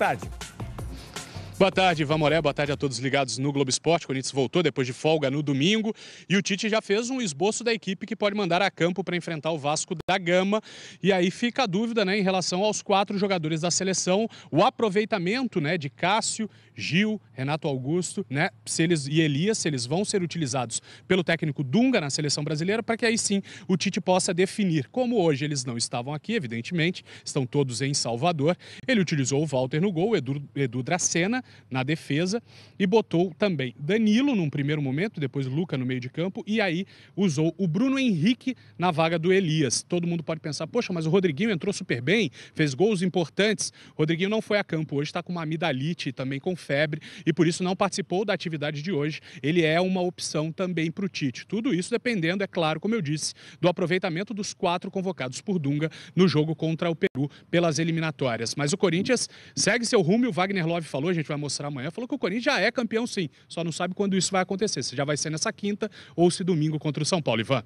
tarde. Boa tarde, Vamoré. Boa tarde a todos ligados no Globo Esporte. O Corinthians voltou depois de folga no domingo e o Tite já fez um esboço da equipe que pode mandar a campo para enfrentar o Vasco da Gama. E aí fica a dúvida né, em relação aos quatro jogadores da seleção, o aproveitamento né, de Cássio, Gil, Renato Augusto né, se eles, e Elias, se eles vão ser utilizados pelo técnico Dunga na seleção brasileira, para que aí sim o Tite possa definir. Como hoje eles não estavam aqui, evidentemente, estão todos em Salvador, ele utilizou o Walter no gol, Edu, Edu Dracena na defesa e botou também Danilo num primeiro momento, depois Luca no meio de campo e aí usou o Bruno Henrique na vaga do Elias. Todo mundo pode pensar, poxa, mas o Rodriguinho entrou super bem, fez gols importantes. O Rodriguinho não foi a campo hoje, está com uma amidalite também com febre e por isso não participou da atividade de hoje. Ele é uma opção também para o Tite. Tudo isso dependendo, é claro, como eu disse, do aproveitamento dos quatro convocados por Dunga no jogo contra o Peru pelas eliminatórias. Mas o Corinthians segue seu rumo e o Wagner Love falou, a gente vai mostrar amanhã, falou que o Corinthians já é campeão sim, só não sabe quando isso vai acontecer, se já vai ser nessa quinta ou se domingo contra o São Paulo, Ivan.